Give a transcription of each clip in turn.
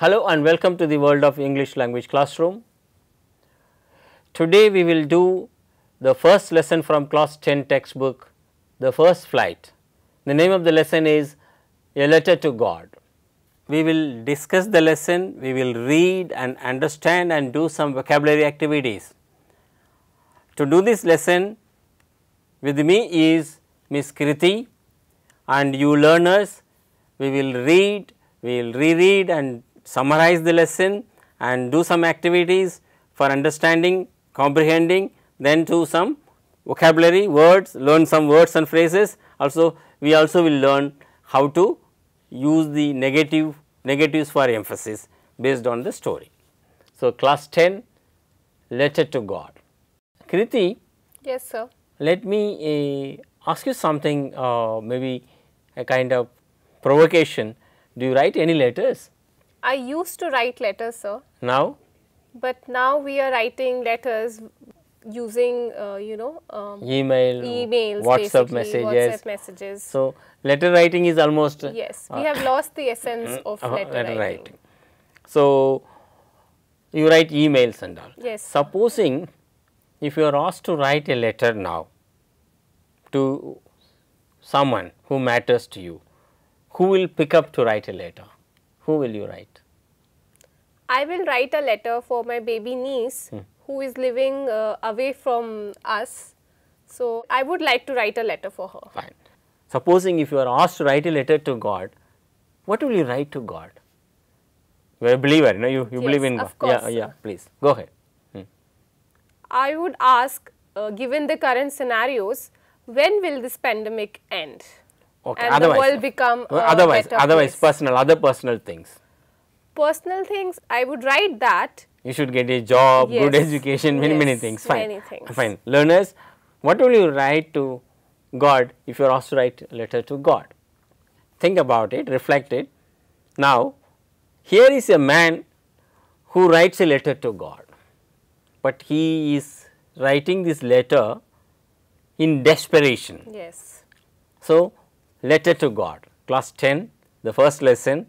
Hello and welcome to the world of English language classroom. Today we will do the first lesson from class 10 textbook, the first flight. The name of the lesson is A Letter to God. We will discuss the lesson, we will read and understand and do some vocabulary activities. To do this lesson with me is Miss Kriti and you learners, we will read, we will reread and summarize the lesson and do some activities for understanding, comprehending, then to some vocabulary words, learn some words and phrases. Also, we also will learn how to use the negative negatives for emphasis based on the story. So, class 10 letter to God. Kriti. Yes, sir. Let me uh, ask you something, uh, maybe a kind of provocation. Do you write any letters? I used to write letters, sir. Now? But now we are writing letters using, uh, you know, um, email, emails, WhatsApp messages. WhatsApp messages. So, letter writing is almost… Yes, we uh, have lost the essence mm-hmm. of uh-huh, letter, letter writing. writing. So, you write emails and all. Yes. Supposing if you are asked to write a letter now to someone who matters to you, who will pick up to write a letter? who will you write? I will write a letter for my baby niece hmm. who is living uh, away from us. So, I would like to write a letter for her. Fine. Supposing if you are asked to write a letter to God, what will you write to God? You are a believer, no? you, you yes, believe in God. Of course, yeah, yeah, please go ahead. Hmm. I would ask, uh, given the current scenarios, when will this pandemic end? Okay. And otherwise, the world become uh, otherwise, otherwise place. personal, other personal things. Personal things, I would write that. You should get a job, yes. good education, many yes. many things. Fine, many things. fine. Learners, what will you write to God if you are asked to write a letter to God? Think about it, reflect it. Now, here is a man who writes a letter to God, but he is writing this letter in desperation. Yes. So, letter to God class 10 the first lesson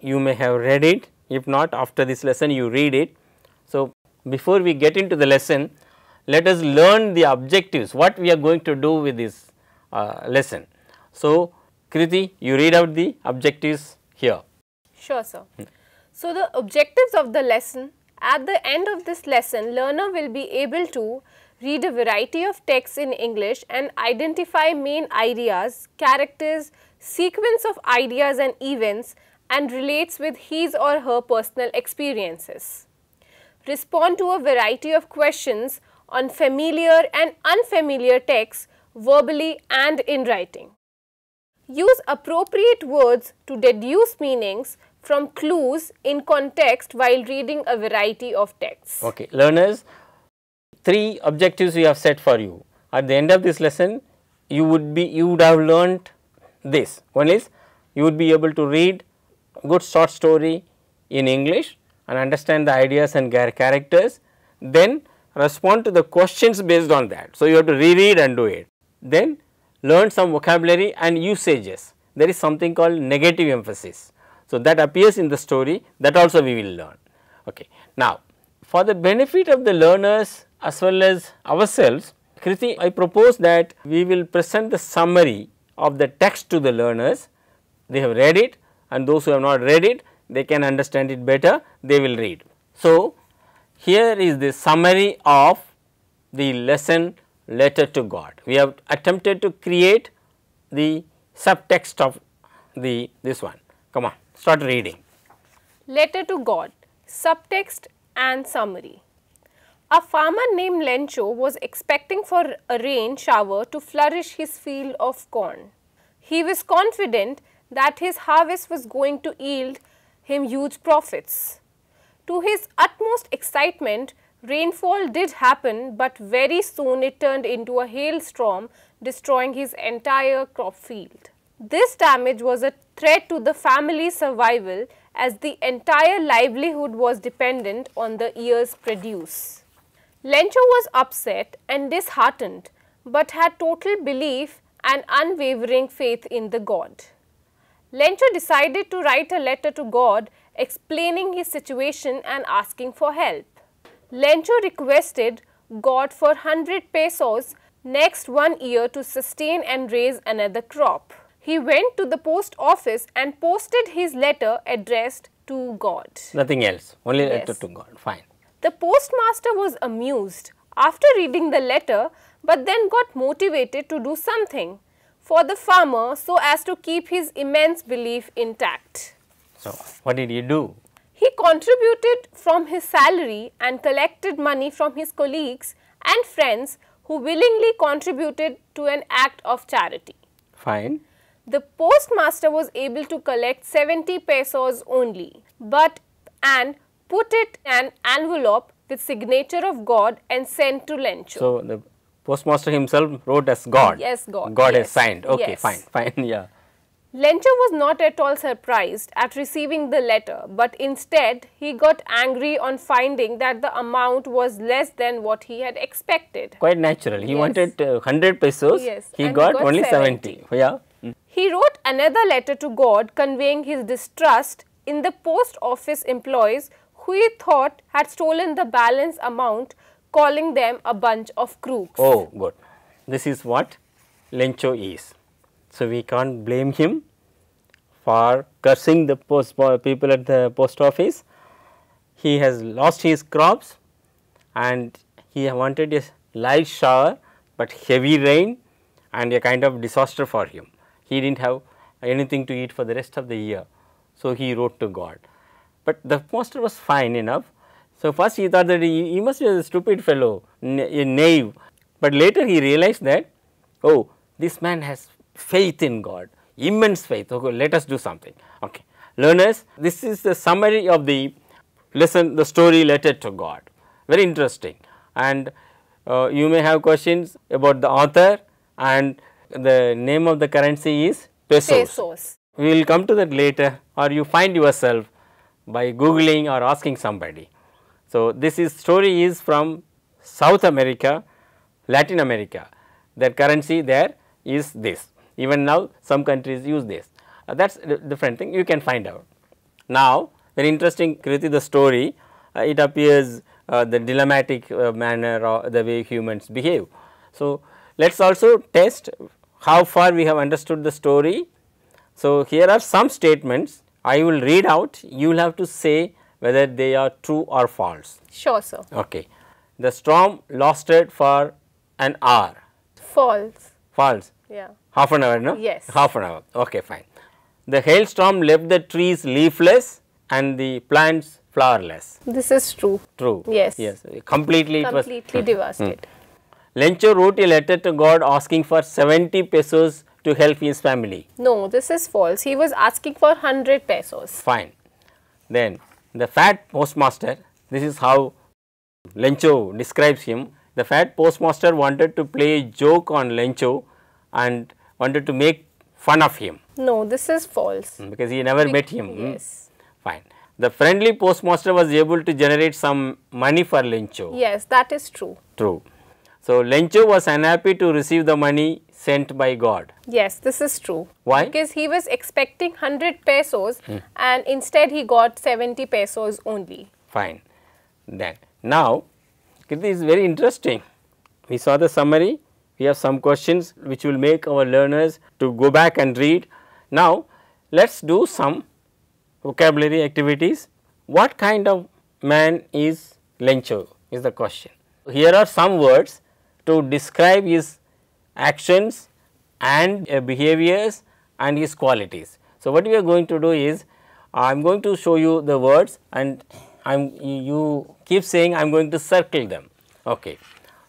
you may have read it if not after this lesson you read it. So, before we get into the lesson let us learn the objectives what we are going to do with this uh, lesson. So, Kriti you read out the objectives here. Sure sir. Hmm. So, the objectives of the lesson at the end of this lesson learner will be able to read a variety of texts in English and identify main ideas, characters, sequence of ideas and events and relates with his or her personal experiences. Respond to a variety of questions on familiar and unfamiliar texts verbally and in writing. Use appropriate words to deduce meanings from clues in context while reading a variety of texts. Okay, learners, three objectives we have set for you. At the end of this lesson, you would be you would have learnt this. One is you would be able to read good short story in English and understand the ideas and characters, then respond to the questions based on that. So, you have to reread and do it. Then learn some vocabulary and usages. There is something called negative emphasis. So, that appears in the story that also we will learn. Okay. Now, for the benefit of the learners as well as ourselves, Kriti, I propose that we will present the summary of the text to the learners. They have read it and those who have not read it, they can understand it better, they will read. So, here is the summary of the lesson letter to God. We have attempted to create the subtext of the this one. Come on, start reading. Letter to God, subtext and summary. A farmer named Lencho was expecting for a rain shower to flourish his field of corn. He was confident that his harvest was going to yield him huge profits. To his utmost excitement, rainfall did happen but very soon it turned into a hailstorm destroying his entire crop field. This damage was a threat to the family's survival as the entire livelihood was dependent on the year's produce. Lencho was upset and disheartened but had total belief and unwavering faith in the God. Lencho decided to write a letter to God explaining his situation and asking for help. Lencho requested God for 100 pesos next one year to sustain and raise another crop. He went to the post office and posted his letter addressed to God. Nothing else, only yes. letter to God, fine. The postmaster was amused after reading the letter but then got motivated to do something for the farmer so as to keep his immense belief intact. So, what did he do? He contributed from his salary and collected money from his colleagues and friends who willingly contributed to an act of charity. Fine. The postmaster was able to collect 70 pesos only, but and put it an envelope with signature of God and sent to Lencho. So, the postmaster himself wrote as God. Yes, God. God yes. has signed. Okay, yes. fine, fine, yeah. Lencho was not at all surprised at receiving the letter, but instead he got angry on finding that the amount was less than what he had expected. Quite natural. He yes. wanted uh, 100 pesos. Yes. He, got, he got, only 70. 70. Yeah. Mm. He wrote another letter to God conveying his distrust in the post office employees he thought had stolen the balance amount, calling them a bunch of crooks. Oh, good. This is what Lencho is. So, we can't blame him for cursing the post uh, people at the post office. He has lost his crops and he wanted a light shower but heavy rain and a kind of disaster for him. He did not have anything to eat for the rest of the year. So, he wrote to God but the poster was fine enough. So, first he thought that he, he must be a stupid fellow, a knave, but later he realized that, oh, this man has faith in God, immense faith, okay, let us do something. Okay. Learners, this is the summary of the lesson, the story related to God, very interesting. And uh, you may have questions about the author and the name of the currency is pesos. pesos. We will come to that later or you find yourself by googling or asking somebody. So, this is story is from South America, Latin America, their currency there is this. Even now some countries use this, uh, that is different thing you can find out. Now, very interesting Kriti the story, uh, it appears uh, the dilemmatic uh, manner or the way humans behave. So, let us also test how far we have understood the story. So, here are some statements I will read out, you will have to say whether they are true or false. Sure, sir. Okay. The storm lasted for an hour. False. False. Yeah. Half an hour, no? Yes. Half an hour. Okay, fine. The hailstorm left the trees leafless and the plants flowerless. This is true. True. Yes. Yes. Completely, Completely it was. Hmm. devastated. Hmm. Lencho wrote a letter to God asking for 70 pesos to help his family. No, this is false. He was asking for 100 pesos. Fine. Then the fat postmaster, this is how Lencho describes him. The fat postmaster wanted to play a joke on Lencho and wanted to make fun of him. No, this is false. Mm, because he never Be met him. Mm? Yes. Hmm? Fine. The friendly postmaster was able to generate some money for Lencho. Yes, that is true. True. So, Lencho was unhappy to receive the money sent by God. Yes, this is true. Why? Because he was expecting 100 pesos hmm. and instead he got 70 pesos only. Fine. Then, now, is very interesting. We saw the summary. We have some questions which will make our learners to go back and read. Now, let us do some vocabulary activities. What kind of man is Lencho is the question. Here are some words to describe his actions and uh, behaviors and his qualities. So, what we are going to do is I am going to show you the words and I am you keep saying I am going to circle them okay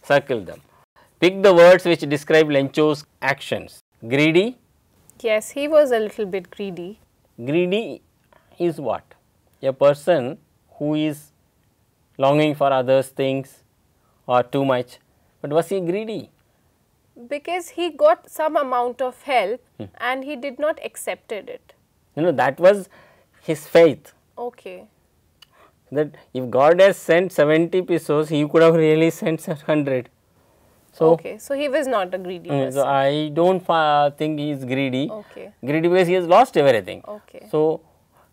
circle them pick the words which describe Lencho's actions greedy yes he was a little bit greedy greedy is what a person who is longing for others things or too much but was he greedy because he got some amount of help hmm. and he did not accepted it you know that was his faith okay that if god has sent 70 pesos he could have really sent 100 so okay so he was not a greedy hmm, person. so i don't uh, think he is greedy okay greedy because he has lost everything okay so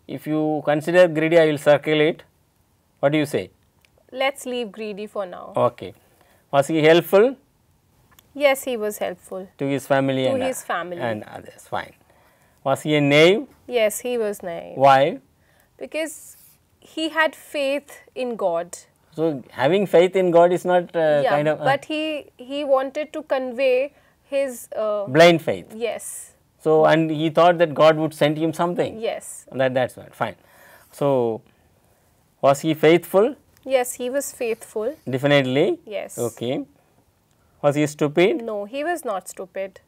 if you consider greedy i will circle it what do you say let's leave greedy for now okay was he helpful Yes, he was helpful. To his family to and his family. and others. Fine. Was he a knave? Yes, he was naive. Why? Because he had faith in God. So having faith in God is not uh, yeah, kind of. Uh, but he he wanted to convey his uh, blind faith. Yes. So and he thought that God would send him something. Yes. That that's what fine. So was he faithful? Yes, he was faithful. Definitely. Yes. Okay. Was he stupid? No, he was not stupid.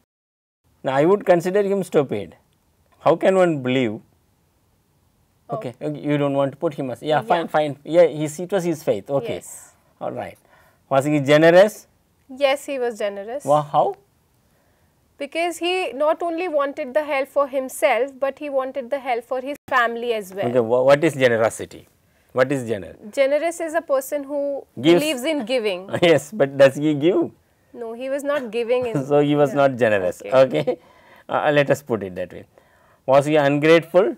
Now, I would consider him stupid. How can one believe? Oh. Okay, uh, you don't want to put him as. Yeah, yeah. fine, fine. Yeah, his, it was his faith. Okay. Yes. All right. Was he generous? Yes, he was generous. Well, how? Because he not only wanted the help for himself, but he wanted the help for his family as well. Okay, what is generosity? What is generous? Generous is a person who Gives. believes in giving. yes, but does he give? No, he was not giving. so he was yeah. not generous. Okay, okay. Uh, let us put it that way. Was he ungrateful?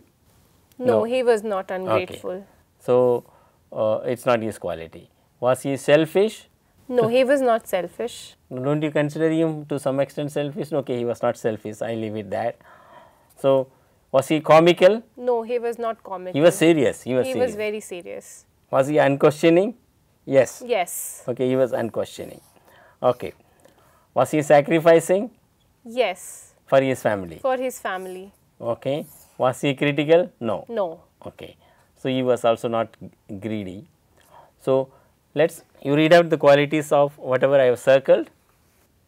No, no. he was not ungrateful. Okay. So uh, it's not his quality. Was he selfish? No, he was not selfish. Don't you consider him to some extent selfish? Okay, he was not selfish. I leave it that. So was he comical? No, he was not comical. He was serious. He was. He serious. was very serious. Was he unquestioning? Yes. Yes. Okay, he was unquestioning. Okay. Was he sacrificing? Yes. For his family? For his family. Okay. Was he critical? No. No. Okay. So, he was also not greedy. So, let us you read out the qualities of whatever I have circled.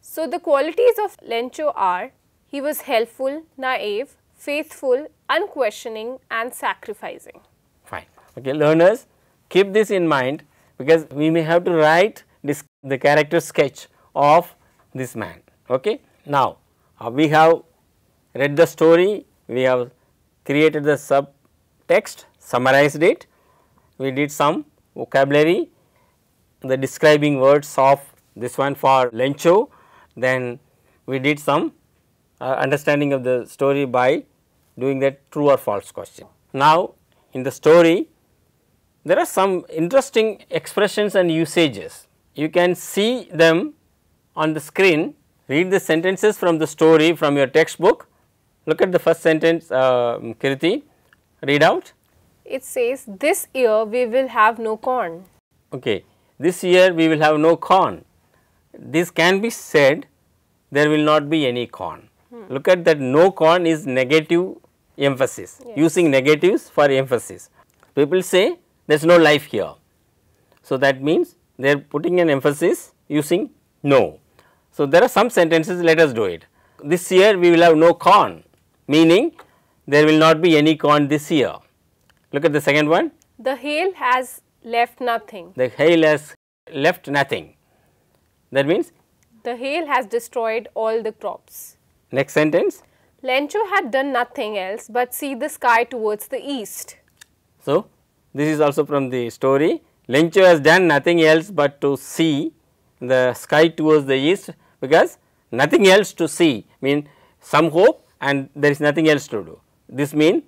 So, the qualities of Lencho are he was helpful, naive, faithful, unquestioning and sacrificing. Fine. Okay, learners keep this in mind because we may have to write this the character sketch of this man. Okay. Now, uh, we have read the story, we have created the subtext, summarized it, we did some vocabulary, the describing words of this one for Lencho, then we did some uh, understanding of the story by doing that true or false question. Now, in the story, there are some interesting expressions and usages. You can see them on the screen, read the sentences from the story from your textbook. Look at the first sentence, uh, Kirti, read out. It says, this year we will have no corn. Okay, this year we will have no corn. This can be said, there will not be any corn. Hmm. Look at that no corn is negative emphasis, yes. using negatives for emphasis. People say, there is no life here. So, that means they are putting an emphasis using no. So, there are some sentences let us do it. This year we will have no corn meaning there will not be any corn this year. Look at the second one. The hail has left nothing. The hail has left nothing. That means? The hail has destroyed all the crops. Next sentence. Lencho had done nothing else but see the sky towards the east. So, this is also from the story. Lencho has done nothing else but to see the sky towards the east because nothing else to see mean some hope and there is nothing else to do. This mean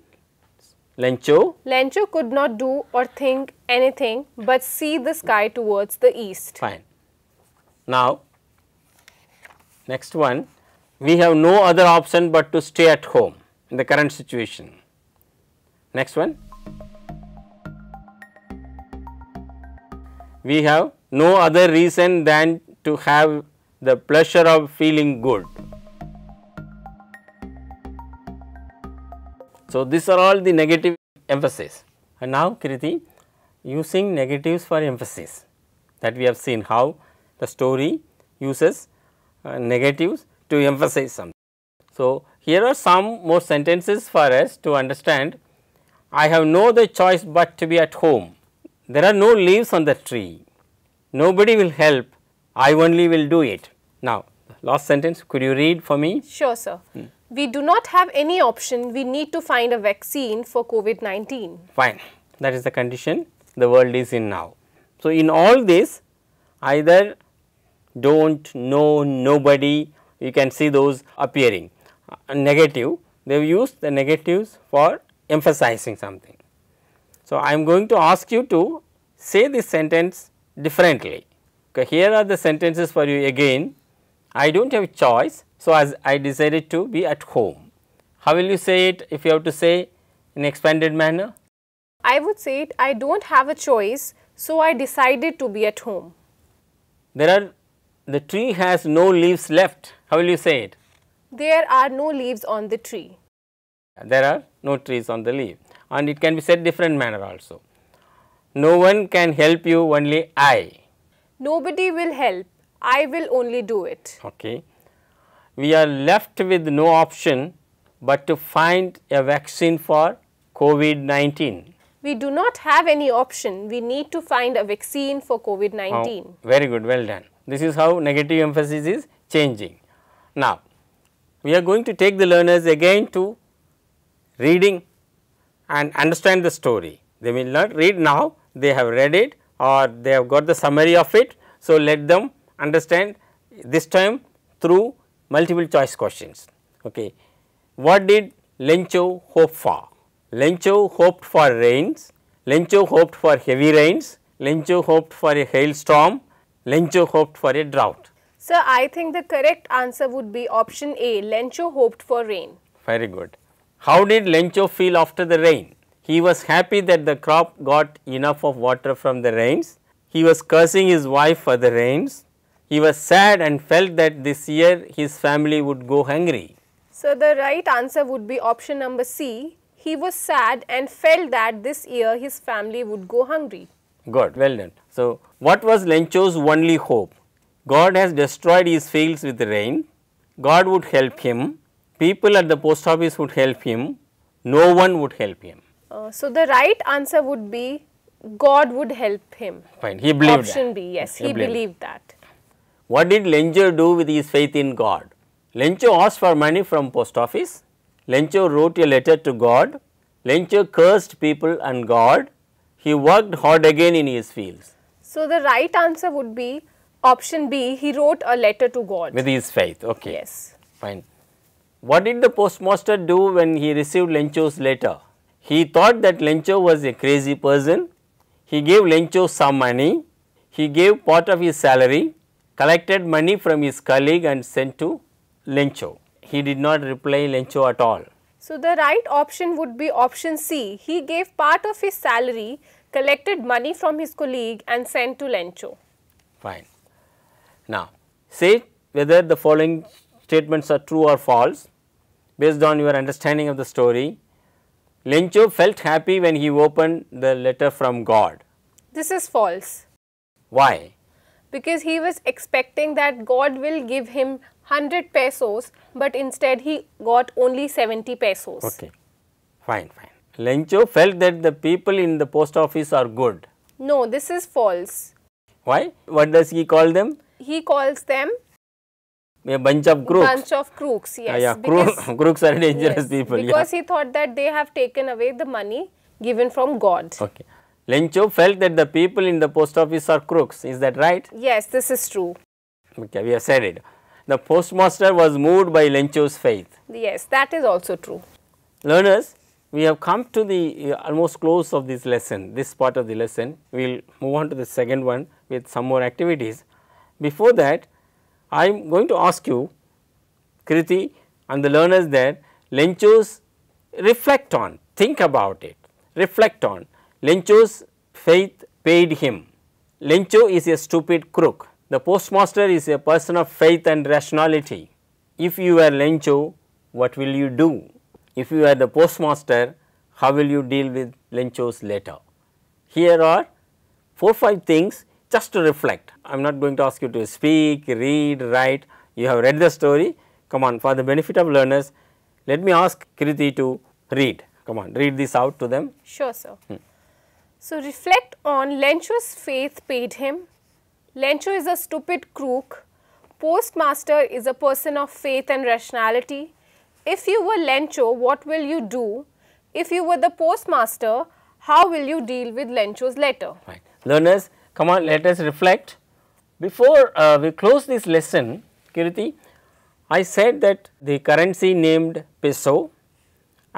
Lencho? Lencho could not do or think anything but see the sky towards the east. Fine. Now, next one, we have no other option but to stay at home in the current situation. Next one, we have no other reason than to have the pleasure of feeling good. So, these are all the negative emphasis and now Kriti, using negatives for emphasis that we have seen how the story uses uh, negatives to emphasize something. So, here are some more sentences for us to understand I have no other choice but to be at home. There are no leaves on the tree. Nobody will help I only will do it. Now, last sentence, could you read for me? Sure, sir. Hmm. We do not have any option. We need to find a vaccine for COVID-19. Fine. That is the condition the world is in now. So, in all this, either don't, know, nobody, you can see those appearing. Uh, negative, they have used the negatives for emphasizing something. So, I am going to ask you to say this sentence differently here are the sentences for you again. I do not have choice. So, as I decided to be at home. How will you say it if you have to say in expanded manner? I would say it, I do not have a choice. So, I decided to be at home. There are, the tree has no leaves left. How will you say it? There are no leaves on the tree. There are no trees on the leaf and it can be said different manner also. No one can help you, only I nobody will help, I will only do it. Okay. We are left with no option but to find a vaccine for COVID-19. We do not have any option. We need to find a vaccine for COVID-19. Oh, very good. Well done. This is how negative emphasis is changing. Now, we are going to take the learners again to reading and understand the story. They will not read now. They have read it or they have got the summary of it. So, let them understand this time through multiple choice questions. Okay. What did Lencho hope for? Lencho hoped for rains, Lencho hoped for heavy rains, Lencho hoped for a hailstorm, Lencho hoped for a drought. Sir, I think the correct answer would be option A, Lencho hoped for rain. Very good. How did Lencho feel after the rain? He was happy that the crop got enough of water from the rains. He was cursing his wife for the rains. He was sad and felt that this year his family would go hungry. So, the right answer would be option number C. He was sad and felt that this year his family would go hungry. Good, well done. So, what was Lencho's only hope? God has destroyed his fields with rain. God would help him. People at the post office would help him. No one would help him. Uh, so the right answer would be God would help him. Fine, he believed Option that. B, yes, he, he believed. believed. that. What did Lencho do with his faith in God? Lencho asked for money from post office. Lencho wrote a letter to God. Lencho cursed people and God. He worked hard again in his fields. So the right answer would be option B, he wrote a letter to God. With his faith, okay. Yes. Fine. What did the postmaster do when he received Lencho's letter? He thought that Lencho was a crazy person. He gave Lencho some money. He gave part of his salary, collected money from his colleague and sent to Lencho. He did not reply Lencho at all. So, the right option would be option C. He gave part of his salary, collected money from his colleague and sent to Lencho. Fine. Now, say whether the following statements are true or false based on your understanding of the story Lencho felt happy when he opened the letter from God. This is false. Why? Because he was expecting that God will give him 100 pesos, but instead he got only 70 pesos. Okay, fine, fine. Lencho felt that the people in the post office are good. No, this is false. Why? What does he call them? He calls them a bunch of crooks. Bunch of crooks, yes. Uh, yeah, because, crooks are dangerous yes, people. Because yeah. he thought that they have taken away the money given from God. Okay. Lencho felt that the people in the post office are crooks. Is that right? Yes, this is true. Okay, we have said it. The postmaster was moved by Lencho's faith. Yes, that is also true. Learners, we have come to the uh, almost close of this lesson, this part of the lesson. We will move on to the second one with some more activities. Before that, I am going to ask you Kriti and the learners there Lencho's reflect on think about it reflect on Lencho's faith paid him. Lencho is a stupid crook. The postmaster is a person of faith and rationality. If you are Lencho, what will you do? If you are the postmaster, how will you deal with Lencho's letter? Here are 4 5 things just to reflect. I am not going to ask you to speak, read, write, you have read the story, come on for the benefit of learners, let me ask Kriti to read, come on read this out to them. Sure sir. Hmm. So, reflect on Lencho's faith paid him, Lencho is a stupid crook, postmaster is a person of faith and rationality, if you were Lencho what will you do, if you were the postmaster how will you deal with Lencho's letter. Right. Learners come on let us reflect. Before uh, we close this lesson Kirti, I said that the currency named peso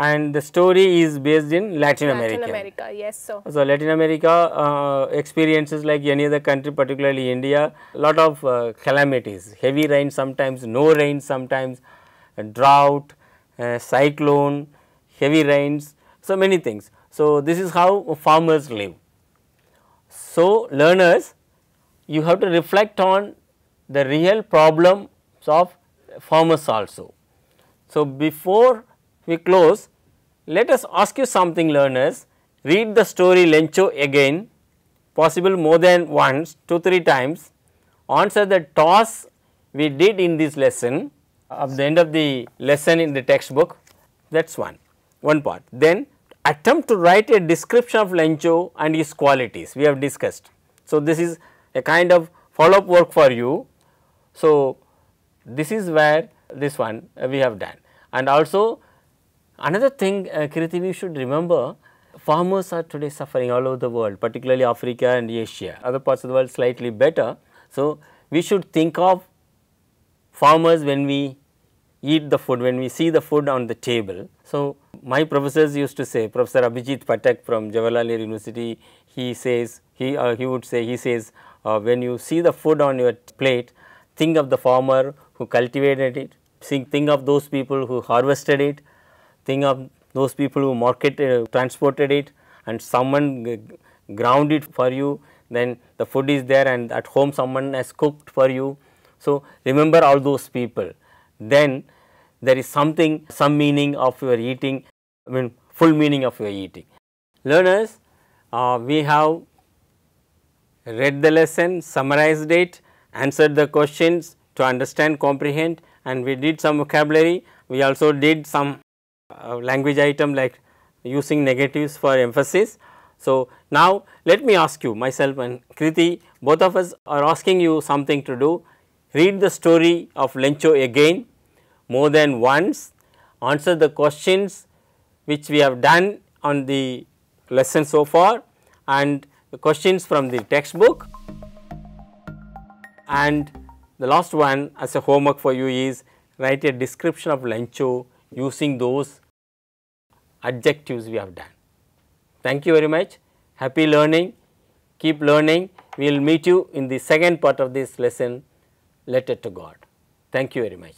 and the story is based in Latin, America. Latin America, yes. So, so Latin America uh, experiences like any other country, particularly India, lot of uh, calamities, heavy rain sometimes, no rain sometimes, uh, drought, uh, cyclone, heavy rains, so many things. So, this is how farmers live. So, learners you have to reflect on the real problems of farmers also. So, before we close let us ask you something learners read the story Lencho again possible more than once 2 3 times answer the toss we did in this lesson of the end of the lesson in the textbook that is one one part then attempt to write a description of Lencho and his qualities we have discussed. So, this is a kind of follow up work for you. So, this is where this one uh, we have done and also another thing uh, you we should remember farmers are today suffering all over the world particularly Africa and Asia other parts of the world slightly better. So, we should think of farmers when we eat the food, when we see the food on the table. So, my professors used to say, Professor Abhijit Patak from Jawaharlal University, he says, he, uh, he would say, he says, uh, when you see the food on your plate, think of the farmer who cultivated it, think, think of those people who harvested it, think of those people who marketed uh, transported it and someone ground it for you, then the food is there and at home someone has cooked for you. So, remember all those people then there is something, some meaning of your eating, I mean full meaning of your eating. Learners, uh, we have read the lesson, summarized it, answered the questions to understand, comprehend and we did some vocabulary. We also did some uh, language item like using negatives for emphasis. So, now let me ask you myself and Kriti both of us are asking you something to do read the story of Lencho again more than once, answer the questions which we have done on the lesson so far and questions from the textbook. And the last one as a homework for you is write a description of Lencho using those adjectives we have done. Thank you very much. Happy learning. Keep learning. We will meet you in the second part of this lesson, Letter to God. Thank you very much.